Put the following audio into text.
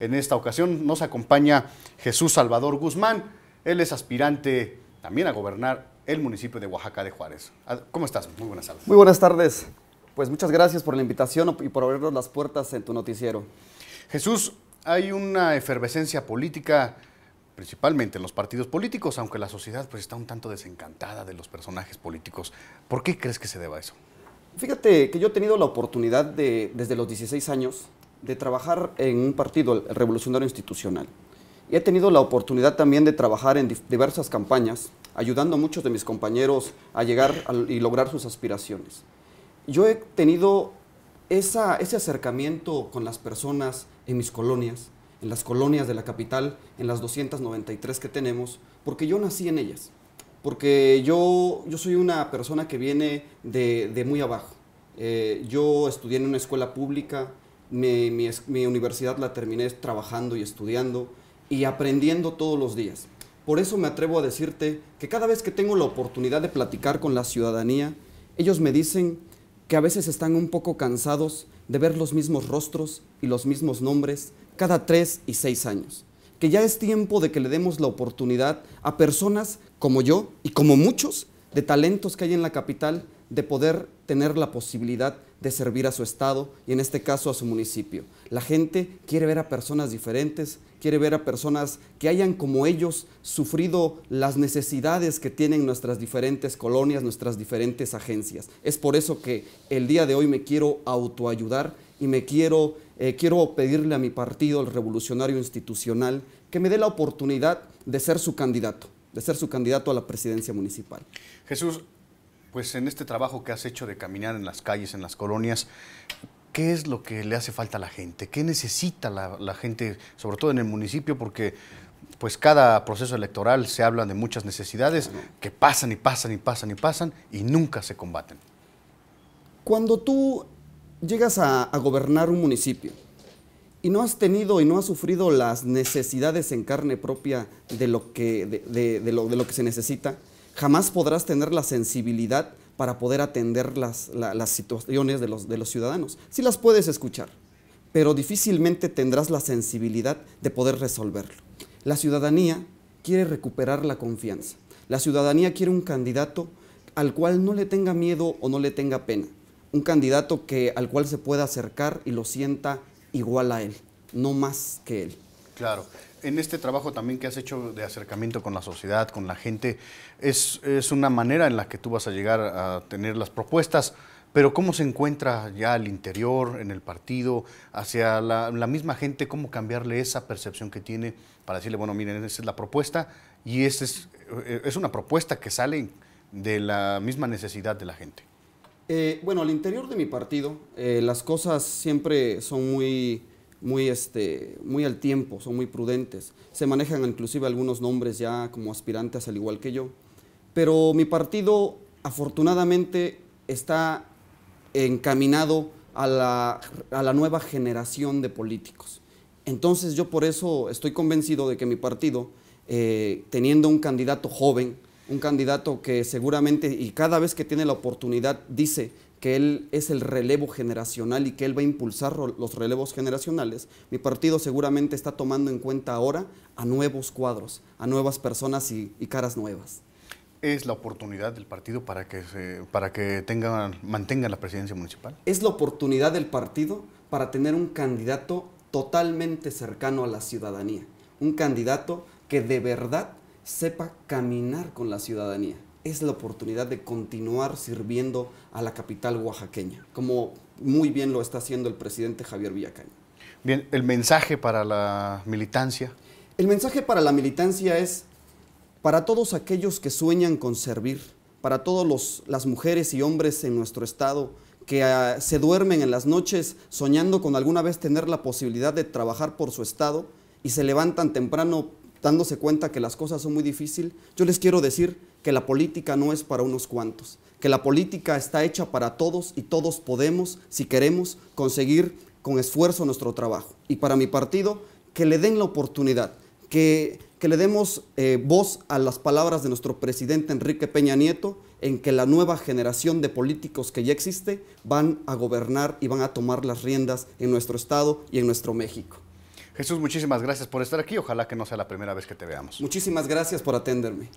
En esta ocasión nos acompaña Jesús Salvador Guzmán. Él es aspirante también a gobernar el municipio de Oaxaca de Juárez. ¿Cómo estás? Muy buenas tardes. Muy buenas tardes. Pues muchas gracias por la invitación y por abrirnos las puertas en tu noticiero. Jesús, hay una efervescencia política principalmente en los partidos políticos, aunque la sociedad pues, está un tanto desencantada de los personajes políticos. ¿Por qué crees que se deba a eso? Fíjate que yo he tenido la oportunidad de, desde los 16 años, de trabajar en un partido, el Revolucionario Institucional. Y he tenido la oportunidad también de trabajar en diversas campañas, ayudando a muchos de mis compañeros a llegar y lograr sus aspiraciones. Yo he tenido esa, ese acercamiento con las personas en mis colonias, en las colonias de la capital, en las 293 que tenemos, porque yo nací en ellas, porque yo, yo soy una persona que viene de, muy abajo. Eh, yo estudié en una escuela pública, mi, universidad la terminé trabajando y estudiando y aprendiendo todos los días. Por eso me atrevo a decirte que cada vez que tengo la oportunidad de platicar con la ciudadanía, ellos me dicen que a veces están un poco cansados de ver los mismos rostros y los mismos nombres cada tres y seis años. Que ya es tiempo de que le demos la oportunidad a personas como yo y como muchos de talentos que hay en la capital de poder tener la posibilidad de servir a su estado y en este caso a su municipio. La gente quiere ver a personas diferentes, quiere ver a personas que hayan como ellos sufrido las necesidades que tienen nuestras diferentes colonias, nuestras diferentes agencias. Es por eso que el día de hoy me quiero autoayudar y me quiero, eh, quiero pedirle a mi partido, el Revolucionario Institucional, que me dé la oportunidad de ser su candidato, de ser su candidato a la presidencia municipal. Jesús, pues en este trabajo que has hecho de caminar en las calles, en las colonias, ¿qué es lo que le hace falta a la gente? ¿Qué necesita la, gente, sobre todo en el municipio? Porque pues cada proceso electoral se habla de muchas necesidades que pasan y pasan y pasan y pasan y nunca se combaten. Cuando tú llegas a, gobernar un municipio y no has tenido y no has sufrido las necesidades en carne propia de lo que, de, lo que se necesita, jamás podrás tener la sensibilidad para poder atender las, situaciones de los, de los ciudadanos. Sí las puedes escuchar, pero difícilmente tendrás la sensibilidad de poder resolverlo. La ciudadanía quiere recuperar la confianza. La ciudadanía quiere un candidato al cual no le tenga miedo o no le tenga pena. Un candidato que, al cual se pueda acercar y lo sienta igual a él, no más que él. Claro en este trabajo también que has hecho de acercamiento con la sociedad, con la gente, es, una manera en la que tú vas a llegar a tener las propuestas, pero ¿cómo se encuentra ya al interior, en el partido, hacia la, misma gente, cómo cambiarle esa percepción que tiene para decirle, bueno, miren, esa es la propuesta y es, eh, es una propuesta que sale de la misma necesidad de la gente? Eh, bueno, al interior de mi partido, eh, las cosas siempre son muy muy, este, muy al tiempo, son muy prudentes. Se manejan inclusive algunos nombres ya como aspirantes al igual que yo. Pero mi partido afortunadamente está encaminado a la, nueva generación de políticos. Entonces yo por eso estoy convencido de que mi partido, eh, teniendo un candidato joven, un candidato que seguramente y cada vez que tiene la oportunidad dice, que él es el relevo generacional y que él va a impulsar los relevos generacionales, mi partido seguramente está tomando en cuenta ahora a nuevos cuadros, a nuevas personas y, caras nuevas. ¿Es la oportunidad del partido para que, se, para que tengan, mantengan la presidencia municipal? Es la oportunidad del partido para tener un candidato totalmente cercano a la ciudadanía, un candidato que de verdad sepa caminar con la ciudadanía es la oportunidad de continuar sirviendo a la capital oaxaqueña, como muy bien lo está haciendo el presidente Javier Villacaña. Bien, el mensaje para la militancia. El mensaje para la militancia es para todos aquellos que sueñan con servir, para todas las mujeres y hombres en nuestro estado que ah, se duermen en las noches soñando con alguna vez tener la posibilidad de trabajar por su estado y se levantan temprano dándose cuenta que las cosas son muy difíciles, yo les quiero decir que la política no es para unos cuantos, que la política está hecha para todos y todos podemos, si queremos, conseguir con esfuerzo nuestro trabajo. Y para mi partido, que le den la oportunidad, que, que le demos eh, voz a las palabras de nuestro presidente Enrique Peña Nieto, en que la nueva generación de políticos que ya existe van a gobernar y van a tomar las riendas en nuestro Estado y en nuestro México. Jesús, muchísimas gracias por estar aquí. Ojalá que no sea la primera vez que te veamos. Muchísimas gracias por atenderme.